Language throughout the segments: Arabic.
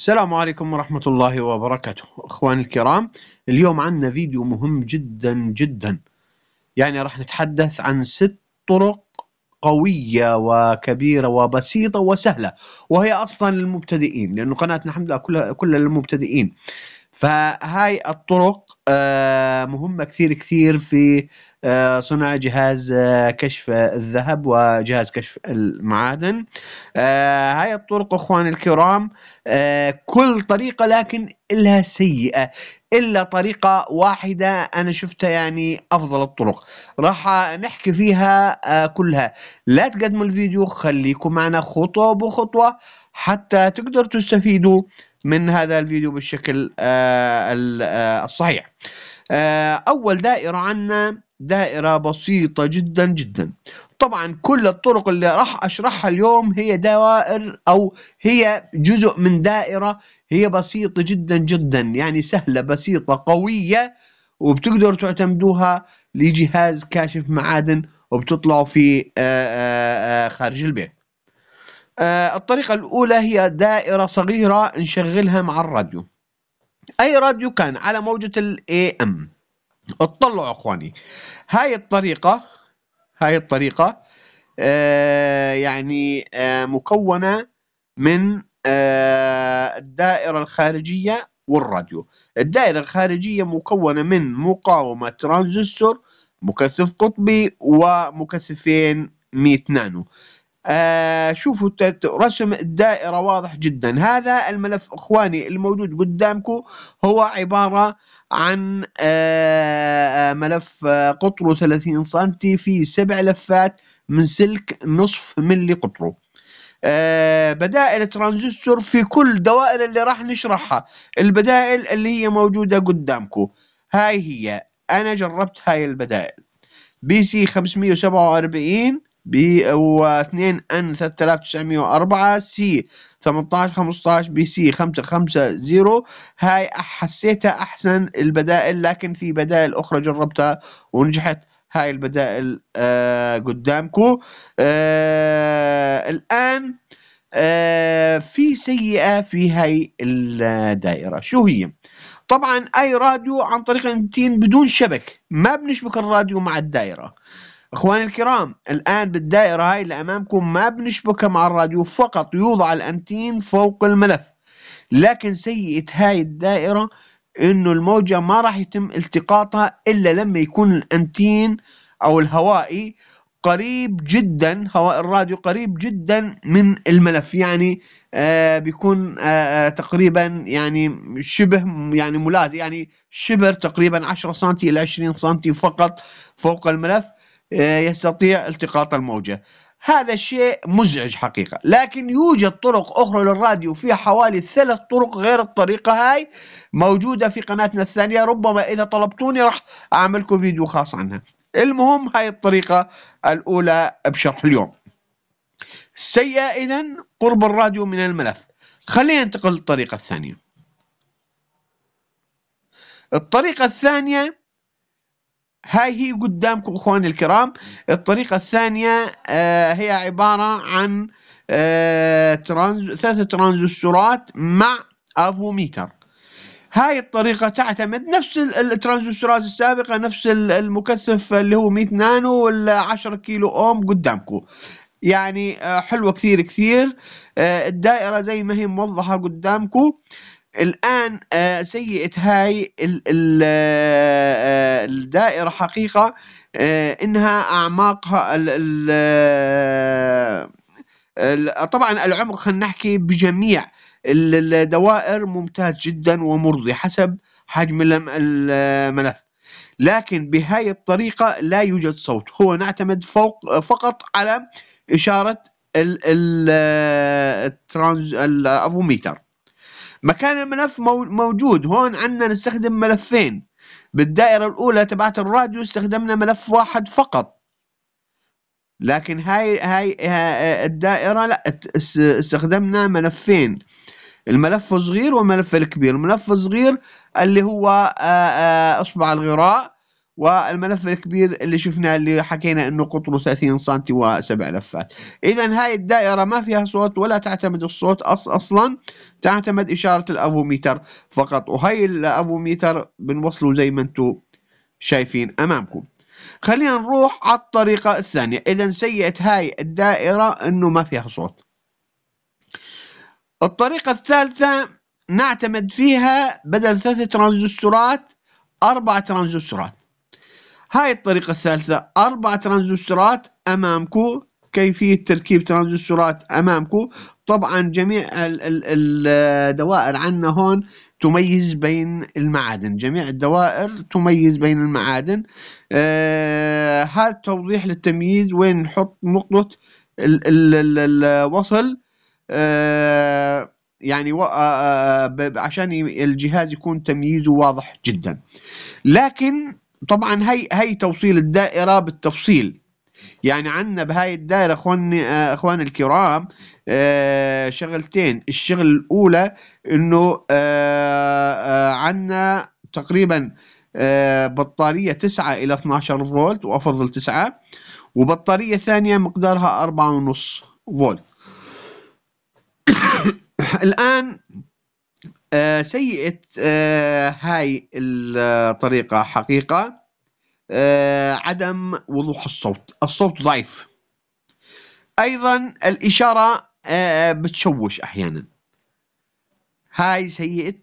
السلام عليكم ورحمة الله وبركاته أخواني الكرام اليوم عندنا فيديو مهم جدا جدا يعني راح نتحدث عن ست طرق قوية وكبيرة وبسيطة وسهلة وهي أصلا للمبتدئين لأنه قناتنا الحمد لله كلها كلها للمبتدئين فهاي الطرق آه، مهمة كثير كثير في آه، صنع جهاز آه، كشف الذهب وجهاز كشف المعادن آه، هاي الطرق اخواني الكرام كل طريقه لكن إلها سيئة إلا طريقة واحدة أنا شفتها يعني أفضل الطرق راح نحكي فيها كلها لا تقدموا الفيديو خليكم معنا خطوة بخطوة حتى تقدروا تستفيدوا من هذا الفيديو بالشكل الصحيح آه، أول دائرة عنا دائرة بسيطة جدا جدا طبعا كل الطرق اللي راح أشرحها اليوم هي دوائر أو هي جزء من دائرة هي بسيطة جدا جدا يعني سهلة بسيطة قوية وبتقدروا تعتمدوها لجهاز كاشف معادن وبتطلعوا في آه، آه، خارج البيت الطريقة الأولى هي دائرة صغيرة نشغلها مع الراديو اي راديو كان على موجة الاي ام اطلعوا اخواني هاي الطريقة هاي الطريقة آه يعني آه مكونة من آه الدائرة الخارجية والراديو الدائرة الخارجية مكونة من مقاومة ترانزستور مكثف قطبي ومكثفين 100 نانو آه شوفوا رسم الدائرة واضح جدا هذا الملف إخواني الموجود قدامكم هو عبارة عن آه, آه، ملف آه، قطره 30 سنتي في سبع لفات من سلك نصف ملي قطره آه بدائل ترانزستور في كل دوائر اللي راح نشرحها البدائل اللي هي موجودة قدامكم هاي هي أنا جربت هاي البدائل بي سي 547 ب و 2 ان 3904 سي 18 15 بي سي 550 هاي حسيتها احسن البدائل لكن في بدائل اخرى جربتها ونجحت هاي البدائل آه قدامكم آه الان آه في سيئه في هاي الدائره شو هي طبعا اي راديو عن طريق الانتين بدون شبك ما بنشبك الراديو مع الدائره آه اخواني الكرام الان بالدائرة هاي اللي امامكم ما بنشبكها مع الراديو فقط يوضع الانتين فوق الملف لكن سيئة هاي الدائرة انه الموجة ما راح يتم التقاطها الا لما يكون الانتين او الهوائي قريب جدا هواء الراديو قريب جدا من الملف يعني آه بيكون آه, آه، تقريبا يعني شبه يعني ملاذ يعني شبر تقريبا 10 سم الى 20 سم فقط فوق الملف آه، يستطيع التقاط الموجة هذا الشيء مزعج حقيقة لكن يوجد طرق أخرى للراديو في حوالي ثلاث طرق غير الطريقة هاي موجودة في قناتنا الثانية ربما إذا طلبتوني راح أعملكم فيديو خاص عنها المهم هاي الطريقة الأولى بشرح اليوم سيئه إذا قرب الراديو من الملف خلينا ننتقل للطريقة الثانية الطريقة الثانية هاي هي قدامكم اخواني الكرام الطريقه الثانيه آه، هي عباره عن آه، ترانز... ثلاثه ترانزستورات مع افوميتر هاي الطريقه تعتمد نفس الترانزستورات السابقه نفس المكثف اللي هو 100 نانو وال 10 كيلو اوم قدامكم يعني آه، حلوه كثير كثير الدائره زي ما هي موضحه قدامكم الآن آه، سيئة هاي آه، الدائرة حقيقة آه، إنها أعماقها طبعا العمر خلينا نحكي بجميع الدوائر ممتاز جدا ومرضي حسب حجم الملف لكن بهاي الطريقة لا يوجد صوت هو نعتمد فوق فقط على إشارة الترانز الأفوميتر مكان الملف موجود هون عندنا نستخدم ملفين بالدائرة الأولى تبعت الراديو استخدمنا ملف واحد فقط لكن هاي هاي, الدائرة لا استخدمنا ملفين الملف الصغير والملف الكبير الملف الصغير اللي هو أصبع الغراء والملف الكبير اللي شفنا اللي حكينا انه قطره 30 سم وسبع لفات اذا هاي الدائره ما فيها صوت ولا تعتمد الصوت أص اصلا تعتمد اشاره الافوميتر فقط وهي الافوميتر بنوصله زي ما انتم شايفين امامكم خلينا نروح على الطريقه الثانيه اذا سيئه هاي الدائره انه ما فيها صوت الطريقه الثالثه نعتمد فيها بدل ثلاث ترانزستورات اربع ترانزستورات هاي الطريقة الثالثة أربع ترانزستورات أمامكو كيفية تركيب ترانزستورات أمامكو طبعا جميع الدوائر عندنا هون تميز بين المعادن جميع الدوائر تميز بين المعادن آه هذا توضيح للتمييز وين نحط نقطة الوصل آه يعني آه، آه، عشان الجهاز يكون تمييزه واضح جدا لكن طبعا هي هي توصيل الدائره بالتفصيل يعني عندنا بهاي الدائره اخواني آه، اخواني الكرام آه، شغلتين الشغل الاولى انه آه، عندنا تقريبا بطاريه 9 الى 12 فولت وافضل 9 وبطاريه ثانيه مقدارها 4.5 فولت الان آه، سيئة آه هاي الطريقة حقيقة آه عدم وضوح الصوت الصوت ضعيف أيضا الإشارة آه، آه، بتشوش أحيانا هاي سيئة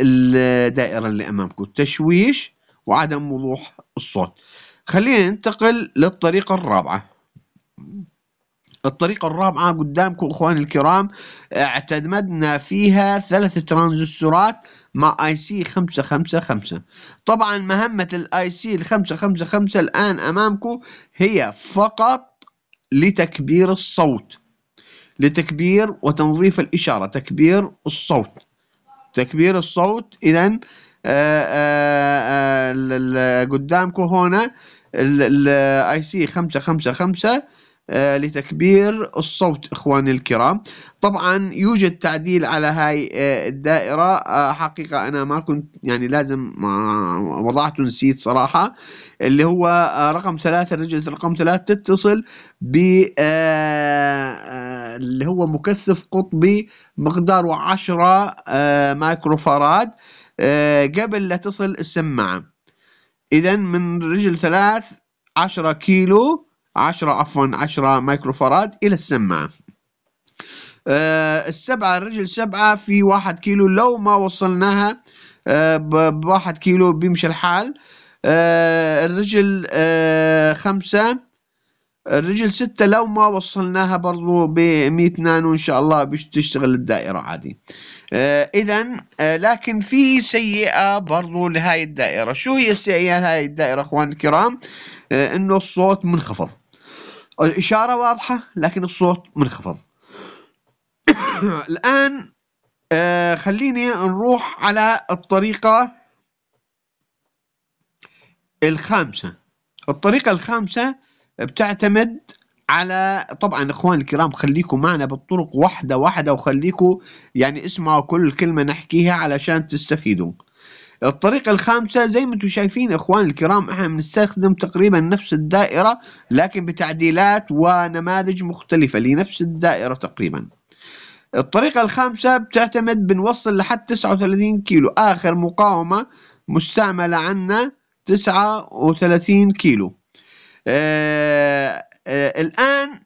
الدائرة اللي أمامكم التشويش وعدم وضوح الصوت خلينا ننتقل للطريقة الرابعة الطريقة الرابعة قدامكم اخواني الكرام اعتمدنا فيها ثلاث ترانزستورات مع اي سي 555 طبعا مهمة الاي سي 555 الان امامكم هي فقط لتكبير الصوت لتكبير وتنظيف الاشارة تكبير الصوت تكبير الصوت اذا آه، آه، آه، قدامكم هنا الاي سي 555 آه، لتكبير الصوت إخواني الكرام طبعا يوجد تعديل على هاي آه، الدائرة آه، حقيقة أنا ما كنت يعني لازم وضعته نسيت صراحة اللي هو رقم ثلاثة نجلة رقم ثلاثة تتصل ب اللي هو مكثف قطبي مقداره عشرة مايكروفاراد قبل لا تصل السماعة إذا من رجل ثلاث عشرة كيلو 10 عفوا 10 مايكروفاراد الى السماعه أه السبعة الرجل سبعة في واحد كيلو لو ما وصلناها أه بواحد كيلو بيمشي الحال أه الرجل آه، خمسة الرجل ستة لو ما وصلناها برضو بمية نانو إن شاء الله بتشتغل الدائرة عادي آه، إذا آه، لكن في سيئة برضو لهاي الدائرة شو هي السيئة لهاي الدائرة أخوان الكرام إنه الصوت منخفض الإشارة واضحة لكن الصوت منخفض الآن آه خليني نروح على الطريقة الخامسة الطريقة الخامسة بتعتمد على طبعا اخوان الكرام خليكم معنا بالطرق واحدة واحدة وخليكم يعني اسمعوا كل كلمة نحكيها علشان تستفيدوا الطريقة الخامسة زي ما انتم شايفين اخوان الكرام احنا بنستخدم تقريبا نفس الدائرة لكن بتعديلات ونماذج مختلفة لنفس الدائرة تقريبا الطريقة الخامسة بتعتمد بنوصل لحد 39 كيلو اخر مقاومة مستعملة عنا 39 كيلو آآ آه، آآ آه، الآن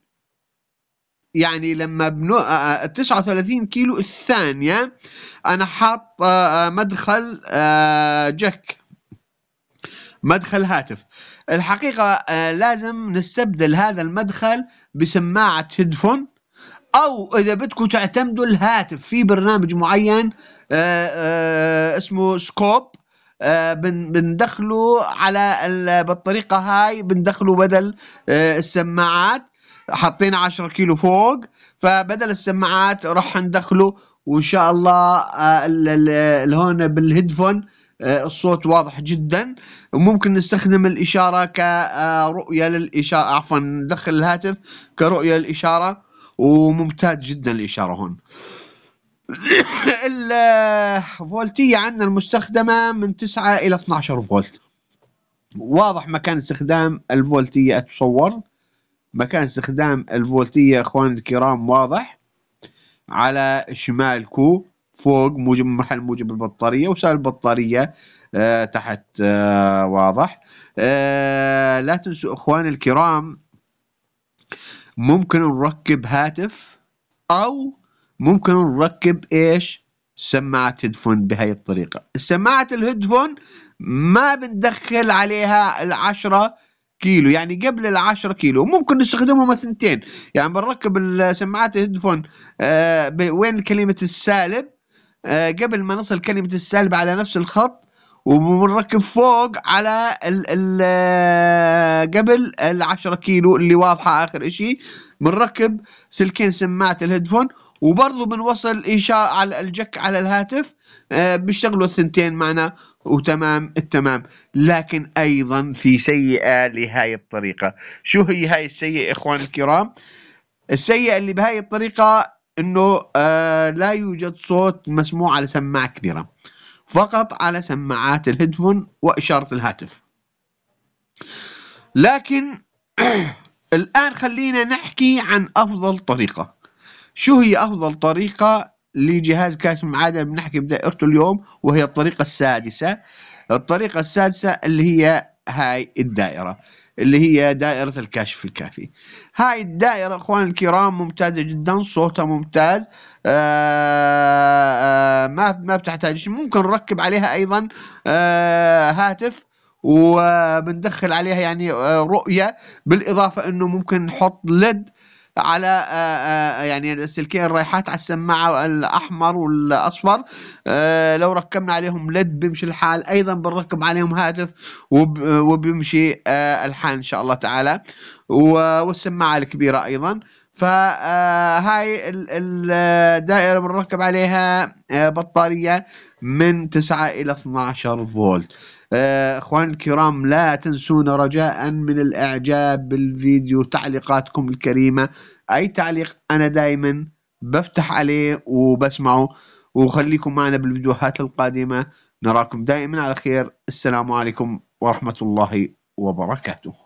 يعني لما بنو 39 آه، كيلو الثانية انا حاط آه، آه، مدخل آه، جك مدخل هاتف الحقيقة لازم نستبدل هذا المدخل بسماعة هيدفون او اذا بدكم تعتمدوا الهاتف في برنامج معين اسمه سكوب بندخله على بالطريقة هاي بندخله بدل السماعات حاطين 10 كيلو فوق فبدل السماعات راح ندخله وان شاء الله آه، هون بالهيدفون آه، الصوت واضح جدا وممكن نستخدم الاشاره كرؤيه آه، للاشاره عفوا ندخل الهاتف كرؤيه للاشاره وممتاز جدا الاشاره هون الفولتيه عندنا المستخدمه من 9 الى 12 فولت واضح مكان استخدام الفولتيه اتصور مكان استخدام الفولتيه اخواني الكرام واضح على شمالكو فوق موجب محل موجب البطارية وسال البطارية آه تحت آه واضح آه لا تنسوا اخواني الكرام ممكن نركب هاتف او ممكن نركب ايش سماعة هيدفون بهاي الطريقة سماعة الهيدفون ما بندخل عليها العشرة كيلو يعني قبل ال 10 كيلو ممكن نستخدمهم اثنتين يعني بنركب السماعات الهيدفون آه، وين كلمة السالب آه، قبل ما نصل كلمة السالب على نفس الخط وبنركب فوق على الـ ال آه، قبل 10 كيلو اللي واضحة آخر شيء بنركب سلكين سماعة الهيدفون وبرضه بنوصل إشارة على الجك على الهاتف بيشتغلوا الثنتين معنا وتمام التمام لكن أيضا في سيئة لهاي الطريقة شو هي هاي السيئة إخوان الكرام السيئة اللي بهاي الطريقة أنه آه لا يوجد صوت مسموع على سماعة كبيرة فقط على سماعات الهيدفون وإشارة الهاتف لكن الآن خلينا نحكي عن أفضل طريقة شو هي أفضل طريقة لجهاز كاش المعادله بنحكي بدائرته اليوم وهي الطريقه السادسه الطريقه السادسه اللي هي هاي الدائره اللي هي دائرة الكاشف الكافي هاي الدائرة اخوان الكرام ممتازة جدا صوتها ممتاز آه، آه، ما ما بتحتاج ممكن نركب عليها ايضا آه، هاتف وبندخل عليها يعني رؤية بالاضافة انه ممكن نحط ليد على آه، آه، يعني السلكين الرايحات على السماعه الاحمر والاصفر آه، لو ركبنا عليهم لد بيمشي الحال ايضا بنركب عليهم هاتف وبيمشي الحال ان شاء الله تعالى والسماعه الكبيره ايضا فهاي الدائره بنركب عليها بطاريه من 9 الى 12 فولت آه، اخوان الكرام لا تنسون رجاء من الاعجاب بالفيديو تعليقاتكم الكريمه اي تعليق انا دائما بفتح عليه وبسمعه وخليكم معنا بالفيديوهات القادمه نراكم دائما على خير السلام عليكم ورحمه الله وبركاته